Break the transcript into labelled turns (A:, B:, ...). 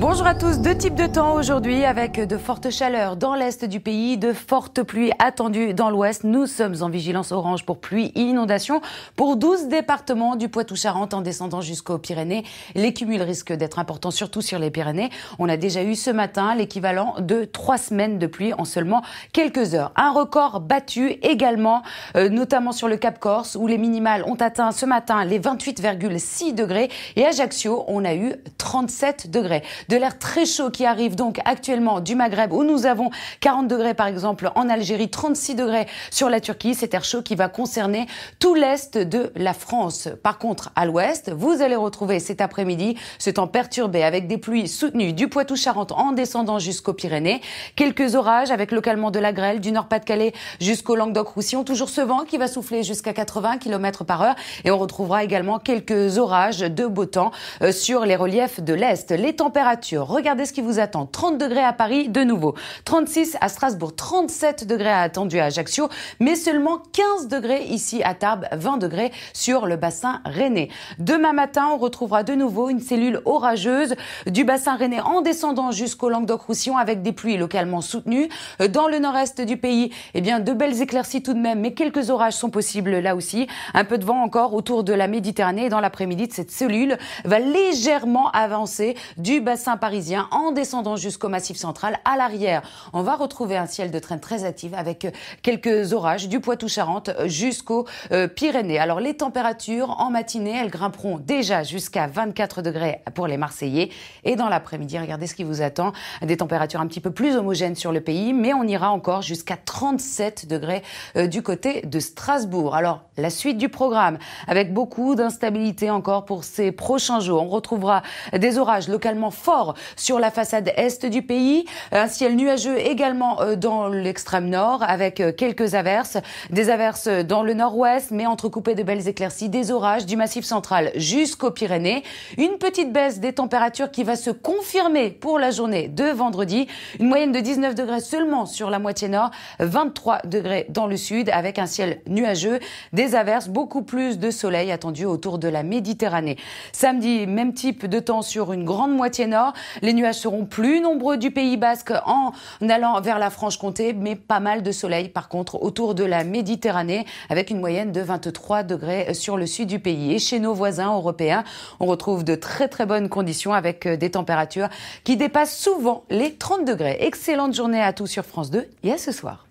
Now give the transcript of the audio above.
A: Bonjour à tous, deux types de temps aujourd'hui avec de fortes chaleurs dans l'est du pays, de fortes pluies attendues dans l'ouest. Nous sommes en vigilance orange pour pluie et inondation pour 12 départements du Poitou-Charentes en descendant jusqu'aux Pyrénées. Les risque d'être importants surtout sur les Pyrénées. On a déjà eu ce matin l'équivalent de trois semaines de pluie en seulement quelques heures. Un record battu également, euh, notamment sur le Cap Corse où les minimales ont atteint ce matin les 28,6 degrés et à Ajaccio on a eu 37 degrés de l'air très chaud qui arrive donc actuellement du Maghreb où nous avons 40 degrés par exemple en Algérie, 36 degrés sur la Turquie. Cet air chaud qui va concerner tout l'est de la France. Par contre, à l'ouest, vous allez retrouver cet après-midi ce temps perturbé avec des pluies soutenues du Poitou-Charentes en descendant jusqu'aux Pyrénées. Quelques orages avec localement de la grêle du Nord-Pas-de-Calais jusqu'au Languedoc-Roussillon. Toujours ce vent qui va souffler jusqu'à 80 km par heure et on retrouvera également quelques orages de beau temps euh, sur les reliefs de l'est. Les températures Regardez ce qui vous attend. 30 degrés à Paris de nouveau. 36 à Strasbourg. 37 degrés à attendu à Ajaccio. Mais seulement 15 degrés ici à Tarbes. 20 degrés sur le bassin rennais. Demain matin, on retrouvera de nouveau une cellule orageuse du bassin rennais en descendant jusqu'au Languedoc-Roussillon avec des pluies localement soutenues. Dans le nord-est du pays, eh bien, de belles éclaircies tout de même, mais quelques orages sont possibles là aussi. Un peu de vent encore autour de la Méditerranée dans l'après-midi, cette cellule va légèrement avancer du bassin bassin parisien en descendant jusqu'au massif central. À l'arrière, on va retrouver un ciel de traîne très actif avec quelques orages du Poitou-Charentes jusqu'aux euh, Pyrénées. Alors les températures en matinée, elles grimperont déjà jusqu'à 24 degrés pour les Marseillais. Et dans l'après-midi, regardez ce qui vous attend. Des températures un petit peu plus homogènes sur le pays, mais on ira encore jusqu'à 37 degrés euh, du côté de Strasbourg. Alors la suite du programme, avec beaucoup d'instabilité encore pour ces prochains jours. On retrouvera des orages localement forts sur la façade est du pays. Un ciel nuageux également euh, dans l'extrême nord avec euh, quelques averses. Des averses dans le nord-ouest mais entrecoupées de belles éclaircies, des orages du massif central jusqu'aux Pyrénées. Une petite baisse des températures qui va se confirmer pour la journée de vendredi. Une moyenne de 19 degrés seulement sur la moitié nord, 23 degrés dans le sud avec un ciel nuageux, des averses, beaucoup plus de soleil attendu autour de la Méditerranée. Samedi, même type de temps sur une grande moitié nord les nuages seront plus nombreux du Pays basque en allant vers la Franche-Comté, mais pas mal de soleil par contre autour de la Méditerranée, avec une moyenne de 23 degrés sur le sud du pays. Et chez nos voisins européens, on retrouve de très très bonnes conditions avec euh, des températures qui dépassent souvent les 30 degrés. Excellente journée à tous sur France 2 et à ce soir.